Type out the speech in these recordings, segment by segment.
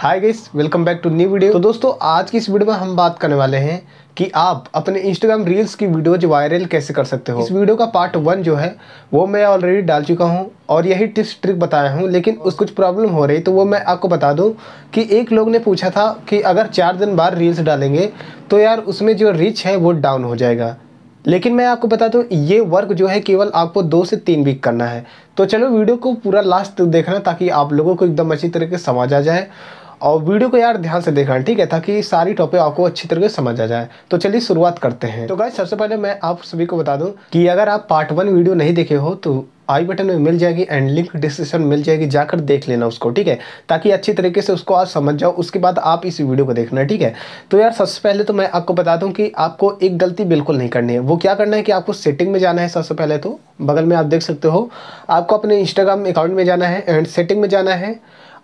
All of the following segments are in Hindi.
Hi guys welcome back to new video तो दोस्तों आज की इस वीडियो में हम बात करने वाले हैं कि आप अपने इंस्टाग्राम रील्स की वीडियोज वायरल कैसे कर सकते हो इस वीडियो का पार्ट वन जो है वो मैं ऑलरेडी डाल चुका हूँ और यही टिप्स ट्रिक बताया हूँ लेकिन उस कुछ प्रॉब्लम हो रही तो वो मैं आपको बता दूँ कि एक लोग ने पूछा था कि अगर चार दिन बाद रील्स डालेंगे तो यार उसमें जो रीच है वो डाउन हो जाएगा लेकिन मैं आपको बता दूँ ये वर्क जो है केवल आपको दो से तीन वीक करना है तो चलो वीडियो को पूरा लास्ट देखना ताकि आप लोगों को एकदम अच्छी तरीके समझ आ जाए और वीडियो को यार ध्यान से देखना ठीक है ताकि सारी टॉपिक आपको अच्छी तरीके से समझ आ जाए तो चलिए शुरुआत करते हैं तो गाय सबसे पहले मैं आप सभी को बता दूँ कि अगर आप पार्ट वन वीडियो नहीं देखे हो तो आई बटन में मिल जाएगी एंड लिंक डिस्क्रिप्शन मिल जाएगी जाकर देख लेना उसको ठीक है ताकि अच्छी तरीके से उसको आप समझ जाओ उसके बाद आप इस वीडियो को देखना ठीक है तो यार सबसे पहले तो मैं आपको बता दूं कि आपको एक गलती बिल्कुल नहीं करनी है वो क्या करना है कि आपको सेटिंग में जाना है सबसे पहले तो बगल में आप देख सकते हो आपको अपने इंस्टाग्राम अकाउंट में जाना है एंड सेटिंग में जाना है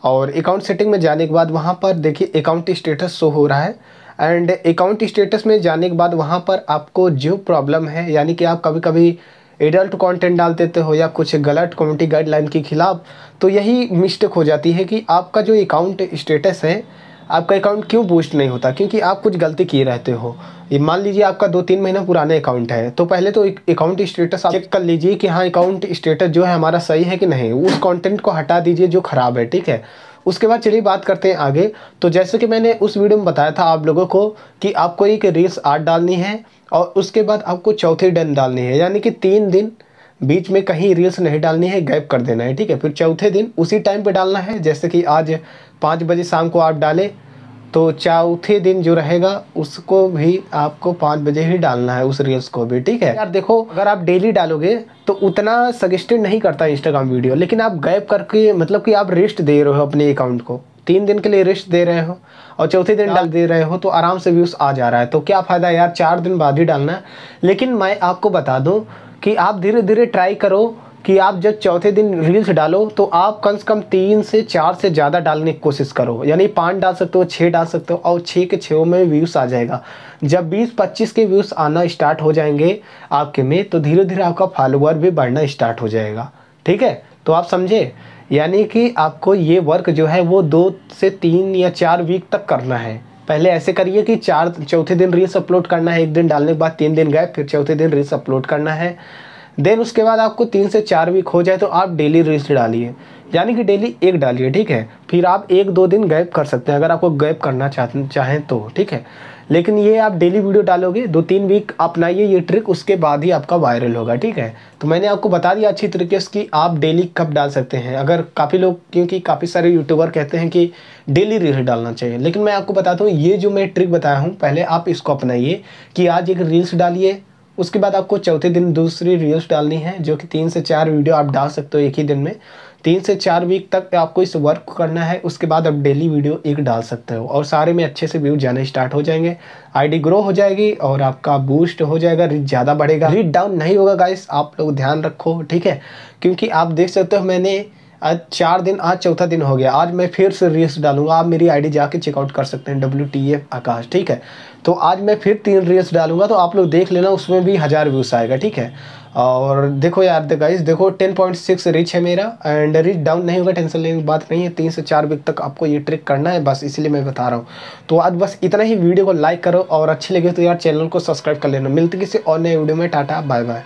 और अकाउंट सेटिंग में जाने के बाद वहाँ पर देखिए अकाउंट स्टेटस शो हो रहा है एंड अकाउंट स्टेटस में जाने के बाद वहाँ पर आपको जो प्रॉब्लम है यानी कि आप कभी कभी एडल्ट कंटेंट डाल देते हो या कुछ गलत कम्युनिटी गाइडलाइन के खिलाफ तो यही मिस्टेक हो जाती है कि आपका जो अकाउंट स्टेटस है आपका अकाउंट क्यों बूस्ट नहीं होता क्योंकि आप कुछ गलती किए रहते हो ये मान लीजिए आपका दो तीन महीना पुराना अकाउंट है तो पहले तो अकाउंट स्टेटस आप चेक कर लीजिए कि हाँ अकाउंट स्टेटस जो है हमारा सही है कि नहीं उस कंटेंट को हटा दीजिए जो ख़राब है ठीक है उसके बाद चलिए बात करते हैं आगे तो जैसे कि मैंने उस वीडियो में बताया था आप लोगों को कि आपको एक रील्स आर्ट डालनी है और उसके बाद आपको चौथी डन डालनी है यानी कि तीन दिन बीच में कहीं रील्स नहीं डालनी है गैप कर देना है ठीक है फिर चौथे दिन उसी टाइम पे डालना है जैसे कि आज पाँच बजे शाम को आप डालें तो चौथे दिन जो रहेगा उसको भी आपको पाँच बजे ही डालना है उस रील्स को भी ठीक है यार देखो अगर आप डेली डालोगे तो उतना सजेस्टेड नहीं करता इंस्टाग्राम वीडियो लेकिन आप गैप करके मतलब कि आप रेस्ट दे रहे हो अपने अकाउंट को तीन दिन के लिए रिस्ट दे रहे हो और चौथे दिन हाँ। डाल दे रहे हो तो आराम से व्यूज़ आ जा रहा है तो क्या फ़ायदा यार चार दिन बाद ही डालना है लेकिन मैं आपको बता दूं कि आप धीरे धीरे ट्राई करो कि आप जब चौथे दिन रील्स डालो तो आप कम से कम तीन से चार से ज़्यादा डालने की कोशिश करो यानी पाँच डाल सकते हो छः डाल सकते हो और छः के छः में व्यूज़ आ जाएगा जब बीस पच्चीस के व्यूज़ आना स्टार्ट हो जाएंगे आपके में तो धीरे धीरे आपका फॉलोअर भी बढ़ना स्टार्ट हो जाएगा ठीक है तो आप समझे यानी कि आपको ये वर्क जो है वो दो से तीन या चार वीक तक करना है पहले ऐसे करिए कि चार चौथे दिन रील्स अपलोड करना है एक दिन डालने के बाद तीन दिन गए फिर चौथे दिन रील्स अपलोड करना है देन उसके बाद आपको तीन से चार वीक हो जाए तो आप डेली रील्स डालिए यानी कि डेली एक डालिए ठीक है फिर आप एक दो दिन गैप कर सकते हैं अगर आपको गैप करना चाहते चाहें तो ठीक है लेकिन ये आप डेली वीडियो डालोगे दो तीन वीक अपनाइए ये ट्रिक उसके बाद ही आपका वायरल होगा ठीक है तो मैंने आपको बता दिया अच्छी तरीके से कि आप डेली कब डाल सकते हैं अगर काफ़ी लोग क्योंकि काफ़ी सारे यूट्यूबर कहते हैं कि डेली रील डालना चाहिए लेकिन मैं आपको बताता हूँ ये जो मैं ट्रिक बताया हूँ पहले आप इसको अपनाइए कि आज एक रील्स डालिए उसके बाद आपको चौथे दिन दूसरी रील्स डालनी है जो कि तीन से चार वीडियो आप डाल सकते हो एक ही दिन में तीन से चार वीक तक आपको इस वर्क करना है उसके बाद आप डेली वीडियो एक डाल सकते हो और सारे में अच्छे से व्यू जाने स्टार्ट हो जाएंगे आईडी ग्रो हो जाएगी और आपका बूस्ट हो जाएगा रीच ज़्यादा बढ़ेगा रीच डाउन नहीं होगा गाइस आप लोग ध्यान रखो ठीक है क्योंकि आप देख सकते हो मैंने आज चार दिन आज चौथा दिन हो गया आज मैं फिर से रील्स डालूंगा आप मेरी आईडी जाके चेकआउट कर सकते हैं डब्ल्यू टी एफ आकाश ठीक है तो आज मैं फिर तीन रील्स डालूंगा तो आप लोग देख लेना उसमें भी हज़ार व्यूस आएगा ठीक है और देखो यार गाइस देखो 10.6 रिच है मेरा एंड रिच डाउन नहीं होगा टेंशन लेने की बात नहीं है तीन से चार वीक तक आपको ये ट्रिक करना है बस इसलिए मैं बता रहा हूँ तो आज बस इतना ही वीडियो को लाइक करो और अच्छी लगे तो यार चैनल को सब्सक्राइब कर लेना मिलते किसी और नए वीडियो में टाटा बाय बाय